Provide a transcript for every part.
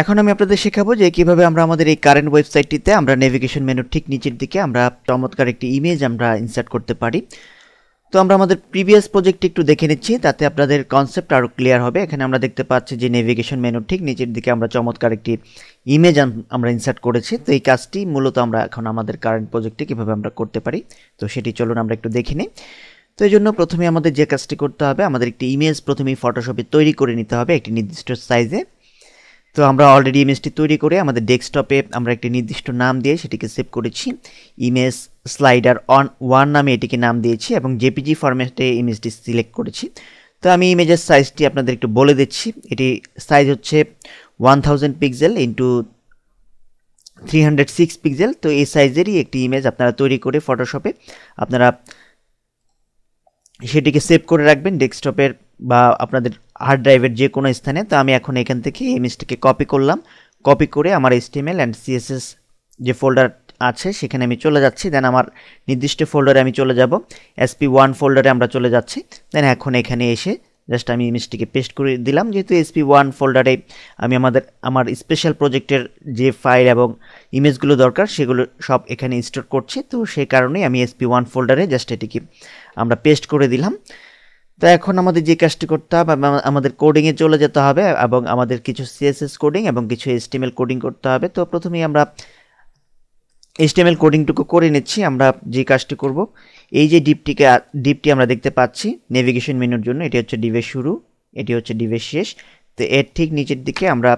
এখন আমি আপনাদের শেখাবো যে কিভাবে আমরা আমাদের এই কারেন্ট ওয়েবসাইটটিতে আমরা নেভিগেশন মেনুর ঠিক নিচের দিকে আমরা চমৎকার একটি ইমেজ আমরা ইনসার্ট করতে পারি তো আমরা আমাদের প্রিভিয়াস প্রজেক্টটি একটু দেখে নিচ্ছি তাতে আপনাদের কনসেপ্ট আরও ক্লিয়ার হবে এখানে আমরা দেখতে পাচ্ছি যে নেভিগেশন মেনুর ঠিক নিচের দিকে আমরা চমৎকার একটি ইমেজ আমরা ইনসার্ট করেছি তো এই কাজটি মূলত আমরা এখন আমাদের কারেন্ট প্রজেক্টে কীভাবে আমরা করতে পারি তো সেটি চলুন আমরা একটু দেখে নিই তো এই জন্য প্রথমে আমাদের যে কাজটি করতে হবে আমাদের একটি ইমেজ প্রথমেই ফটোশপে তৈরি করে নিতে হবে একটি নির্দিষ্ট সাইজে তো আমরা অলরেডি ইমেজটি তৈরি করে আমাদের ডেস্কটপে আমরা একটি নির্দিষ্ট নাম দিয়ে সেটিকে সেভ করেছি ইমেজ স্লাইডার অন ওয়ান নামে এটিকে নাম দিয়েছি এবং জেপিজি ফরম্যাটে ইমেজটি সিলেক্ট করেছি তো আমি ইমেজের সাইজটি আপনাদের একটু বলে দিচ্ছি এটি সাইজ হচ্ছে one thousand pixel into three hundred six pixel তো এই সাইজেরই একটি ইমেজ আপনারা তৈরি করে ফটোশপে আপনারা সেটিকে সেভ করে রাখবেন ডেস্কটপের বা আপনাদের হার্ড ড্রাইভের যে কোনো স্থানে তো আমি এখন এখান থেকে ইমেজটিকে কপি করলাম কপি করে আমার এসটিএমএল অ্যান্ড সিএসএস যে ফোল্ডার আছে সেখানে আমি চলে যাচ্ছি দেন আমার নির্দিষ্ট ফোল্ডারে আমি চলে যাব এসপি ওয়ান ফোল্ডারে আমরা চলে যাচ্ছি দেন এখন এখানে এসে জাস্ট আমি ইমেজটিকে পেস্ট করে দিলাম যেহেতু এসপি ওয়ান ফোল্ডারে আমি আমাদের আমার স্পেশাল প্রজেক্টের যে ফাইল এবং ইমেজগুলো দরকার সেগুলো সব এখানে স্টোর করছি তো সেই কারণেই আমি এসপি ওয়ান ফোল্ডারে জাস্ট এটিকে আমরা পেস্ট করে দিলাম তো এখন আমাদের যে কাজটি করতে হবে আমাদের কোডিংয়ে চলে যেতে হবে এবং আমাদের কিছু সিএসএস কোডিং এবং কিছু এসটিএমএল কোডিং করতে হবে তো প্রথমেই আমরা এসটিএমএল কোডিংটুকু করে নিচ্ছি আমরা যে কাজটি করব এই যে ডিপটিকে ডিপটি আমরা দেখতে পাচ্ছি নেভিগেশন মেনুর জন্য এটি হচ্ছে ডিভের শুরু এটি হচ্ছে ডিভে শেষ তো এর ঠিক নিচের দিকে আমরা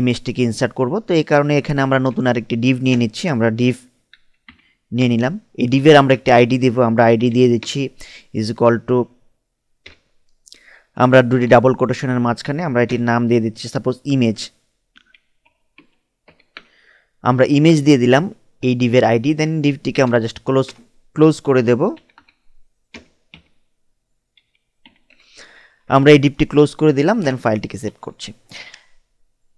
ইমেজটিকে ইনসার্ট করব তো এই কারণে এখানে আমরা নতুন আরেকটি ডিভ নিয়ে নিচ্ছি আমরা ডিভ নিয়ে নিলাম এই ডিভের আমরা একটি আইডি দেবো আমরা আইডি দিয়ে দিচ্ছি ইজ ইকুয়াল টু আমরা দুটি ডাবল কোটেশনের মাঝখানে আমরা এটির নাম দিয়ে দিচ্ছি সাপোজ ইমেজ আমরা ইমেজ দিয়ে দিলাম এই ডিভের আইডি দেন ডিভটিকে আমরা জাস্ট ক্লোজ ক্লোজ করে দেব আমরা এই ডিপটি ক্লোজ করে দিলাম দেন ফাইলটিকে সেভ করছি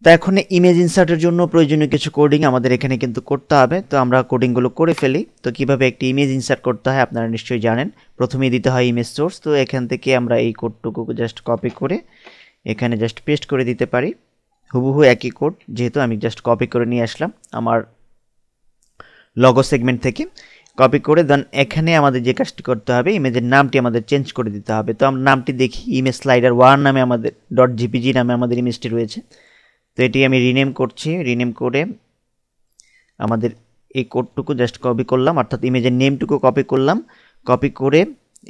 তো এখন ইমেজ ইনসার্টের জন্য প্রয়োজনীয় কিছু কোডিং আমাদের এখানে কিন্তু করতে হবে তো আমরা কোডিংগুলো করে ফেলি তো কিভাবে একটি ইমেজ ইনসার্ট করতে হয় আপনারা নিশ্চয়ই জানেন প্রথমেই দিতে হয় ইমেজ সোর্স তো এখান থেকে আমরা এই কোডটুকু জাস্ট কপি করে এখানে জাস্ট পেস্ট করে দিতে পারি হুবহু একই কোড যেহেতু আমি জাস্ট কপি করে নিয়ে আসলাম আমার লগো সেগমেন্ট থেকে কপি করে দেন এখানে আমাদের যে কাজটি করতে হবে ইমেজের নামটি আমাদের চেঞ্জ করে দিতে হবে তো আমরা নামটি দেখি ইমেজ স্লাইডার ওয়ান নামে আমাদের ডট জিপিজি নামে আমাদের ইমেজটি রয়েছে তো এটি আমি রিনেম করছি রিনেম করে আমাদের এই কোডটুকু জাস্ট কপি করলাম অর্থাৎ ইমেজের নেমটুকু কপি করলাম কপি করে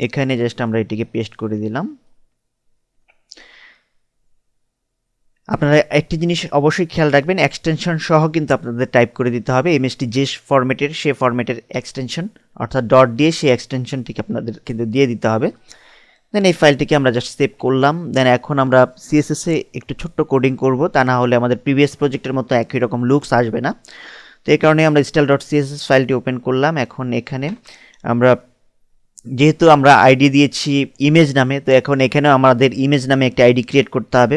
এখানে জাস্ট আমরা এটিকে পেস্ট করে দিলাম আপনারা একটি জিনিস অবশ্যই খেয়াল রাখবেন এক্সটেনশন সহ কিন্তু আপনাদের টাইপ করে দিতে হবে এমএসটি যে ফরম্যাটের সে ফরম্যাটের এক্সটেনশন অর্থাৎ ডট দিয়ে সেই এক্সটেনশনটিকে আপনাদের কিন্তু দিয়ে দিতে হবে দেন এই ফাইলটিকে আমরা জাস্ট সেভ করলাম দেন এখন আমরা সিএসএসে একটু ছোট্ট কোডিং করব তা না হলে আমাদের প্রিভিয়াস প্রজেক্টের মতো একই রকম লুকস আসবে না তো এই কারণে আমরা স্টাইল ডট সিএসএস ফাইলটি ওপেন করলাম এখন এখানে আমরা যেহেতু আমরা আইডি দিয়েছি ইমেজ নামে তো এখন এখানেও আমাদের ইমেজ নামে একটা আইডি ক্রিয়েট করতে হবে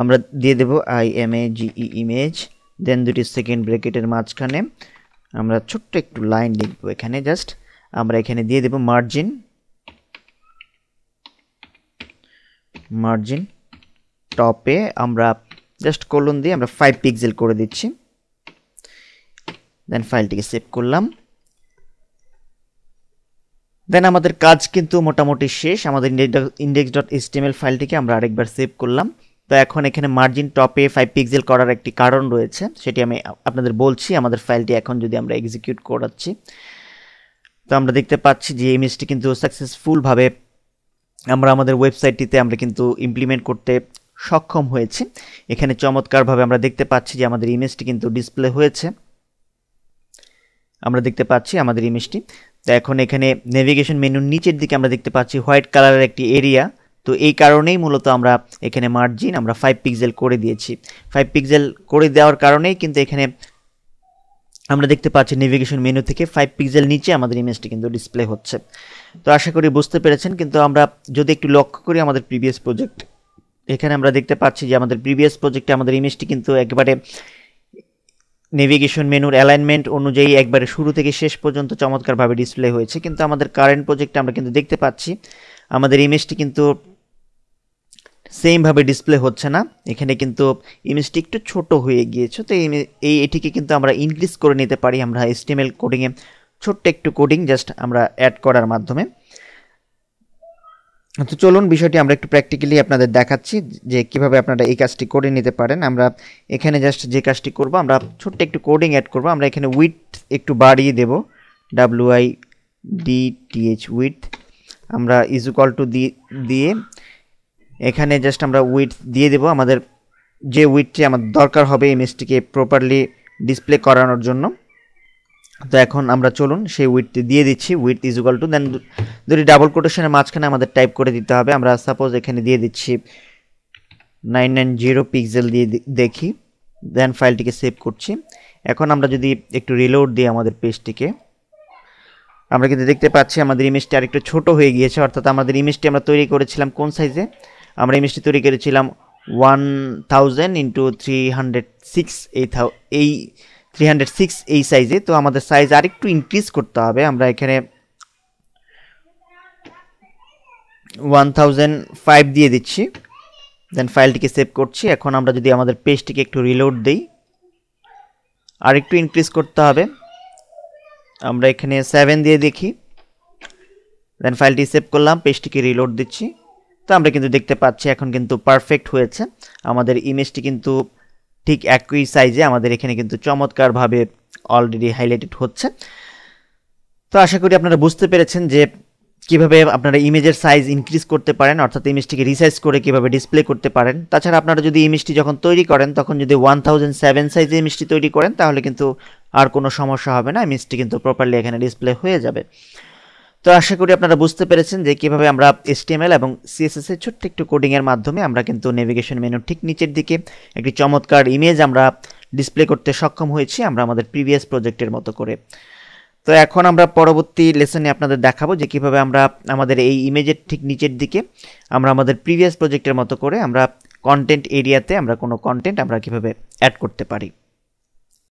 আমরা দিয়ে দেব I M A G image then দুটি সেকেন্ড ব্রেকেটের মাঝখানে আমরা ছোট্ট একটু লাইন লিখবো এখানে জাস্ট আমরা এখানে দিয়ে দেব মার্জিন মার্জিন টপে আমরা জাস্ট কলন দিয়ে আমরা ফাইভ পিক্সেল করে দিচ্ছি দেন ফাইলটিকে সেভ করলাম দেন আমাদের কাজ কিন্তু মোটামুটি শেষ আমাদের ইন্ডেক্স ডট এসটিএমএল ফাইলটিকে আমরা আরেকবার সেভ করলাম তো এখন এখানে মার্জিন টপে ফাইভ পিক্সেল করার একটি কারণ রয়েছে সেটি আমি আপনাদের বলছি আমাদের ফাইলটি এখন যদি আমরা এক্সিকিউট করাচ্ছি তো আমরা দেখতে পাচ্ছি যে ইমেজটি কিন্তু সাকসেসফুলভাবে আমরা আমাদের ওয়েবসাইটটিতে আমরা কিন্তু ইমপ্লিমেন্ট করতে সক্ষম হয়েছি এখানে চমৎকারভাবে আমরা দেখতে পাচ্ছি যে আমাদের ইমেজটি কিন্তু ডিসপ্লে হয়েছে আমরা দেখতে পাচ্ছি আমাদের ইমেজটি তো এখন এখানে নেভিগেশন মেনুর নিচের দিকে আমরা দেখতে পাচ্ছি হোয়াইট কালারের একটি এরিয়া তো এই কারণেই মূলত আমরা এখানে মার্জিন আমরা ফাইভ পিক্সেল করে দিয়েছি ফাইভ পিক্সেল করে দেওয়ার কারণেই কিন্তু এখানে আমরা দেখতে পাচ্ছি নেভিগেশন মেনু থেকে ফাইভ পিক্সেল নিচে আমাদের ইমেজটি কিন্তু ডিসপ্লে হচ্ছে তো আশা করি বুঝতে পেরেছেন কিন্তু আমরা যদি একটু লক্ষ্য করি আমাদের প্রিভিয়াস প্রজেক্ট এখানে আমরা দেখতে পাচ্ছি যে আমাদের প্রিভিয়াস প্রজেক্টে আমাদের ইমেজটি কিন্তু একবারে নেভিগেশন মেনুর অ্যালাইনমেন্ট অনুযায়ী একবারে শুরু থেকে শেষ পর্যন্ত চমৎকারভাবে ডিসপ্লে হয়েছে কিন্তু আমাদের কারেন্ট প্রজেক্টে আমরা কিন্তু দেখতে পাচ্ছি আমাদের ইমেজটি কিন্তু সেমভাবে ডিসপ্লে হচ্ছে না এখানে কিন্তু ইমেজটি একটু ছোট হয়ে গিয়েছে তো এই এটিকে কিন্তু আমরা ইনক্রিজ করে নিতে পারি আমরা এস্টিমেল কোডিংয়ে ছোট্ট একটু কোডিং জাস্ট আমরা অ্যাড করার মাধ্যমে তো চলুন বিষয়টি আমরা একটু প্র্যাকটিক্যালি আপনাদের দেখাচ্ছি যে কিভাবে আপনারা এই কাজটি করে নিতে পারেন আমরা এখানে জাস্ট যে কাজটি করব আমরা ছোট্ট একটু কোডিং অ্যাড করব আমরা এখানে উইথ একটু বাড়িয়ে দেব ডাব্লুআই ডিটিএইচ উইথ আমরা ইজুকল টু দিয়ে এখানে জাস্ট আমরা উইথ দিয়ে দেব আমাদের যে উইথটি আমাদের দরকার হবে ইমেজটিকে প্রপারলি ডিসপ্লে করানোর জন্য তো এখন আমরা চলুন সেই উইথটি দিয়ে দিচ্ছি width is equal to then যদি ডাবল কোটেশনের মাঝখানে আমাদের টাইপ করে দিতে হবে আমরা সাপোজ এখানে দিয়ে দিচ্ছি নাইন নাইন জিরো পিক্সেল দিয়ে দেখি দেন ফাইলটিকে সেভ করছি এখন আমরা যদি একটু রিলোড দিই আমাদের পেজটিকে আমরা কিন্তু দেখতে পাচ্ছি আমাদের ইমেজটি আরেকটু ছোট হয়ে গিয়েছে অর্থাৎ আমাদের ইমেজটি আমরা তৈরি করেছিলাম কোন সাইজে আমরা এই মিষ্টি তৈরি করেছিলাম one thousand into three hundred six এই এই থ্রি হান্ড্রেড সিক্স এই সাইজে তো আমাদের সাইজ আরেকটু ইনক্রিজ করতে হবে আমরা এখানে ওয়ান থাউজেন্ড ফাইভ দিয়ে দিচ্ছি দেন ফাইলটিকে সেভ করছি এখন আমরা যদি আমাদের পেজটিকে একটু রিলোড দিই আর একটু ইনক্রিজ করতে হবে আমরা এখানে সেভেন দিয়ে দেখি দেন ফাইলটি সেভ করলাম পেজটিকে রিলোড দিচ্ছি তো আমরা কিন্তু দেখতে পাচ্ছি এখন কিন্তু পারফেক্ট হয়েছে আমাদের ইমেজটি কিন্তু ঠিক একই সাইজে আমাদের এখানে কিন্তু চমৎকারভাবে অলরেডি হাইলাইটেড হচ্ছে তো আশা করি আপনারা বুঝতে পেরেছেন যে কিভাবে আপনারা ইমেজের সাইজ ইনক্রিজ করতে পারেন অর্থাৎ ইমেজটিকে রিসাইজ করে কিভাবে ডিসপ্লে করতে পারেন তাছাড়া আপনারা যদি ইমেজটি যখন তৈরি করেন তখন যদি ওয়ান থাউজেন্ড সেভেন সাইজে ইমেজটি তৈরি করেন তাহলে কিন্তু আর কোনো সমস্যা হবে না ইমেজটি কিন্তু প্রপারলি এখানে ডিসপ্লে হয়ে যাবে তো আশা করি আপনারা বুঝতে পেরেছেন যে কীভাবে আমরা এসটিএমএল এবং সিএসএস এর ছোট্ট একটু কোডিংয়ের মাধ্যমে আমরা কিন্তু নেভিগেশন মেনু ঠিক নিচের দিকে একটি চমৎকার ইমেজ আমরা ডিসপ্লে করতে সক্ষম হয়েছি আমরা আমাদের প্রিভিয়াস প্রজেক্টের মতো করে তো এখন আমরা পরবর্তী লেসনে আপনাদের দেখাবো যে কীভাবে আমরা আমাদের এই ইমেজের ঠিক নিচের দিকে আমরা আমাদের প্রিভিয়াস প্রজেক্টের মতো করে আমরা কন্টেন্ট এরিয়াতে আমরা কোনো কন্টেন্ট আমরা কীভাবে অ্যাড করতে পারি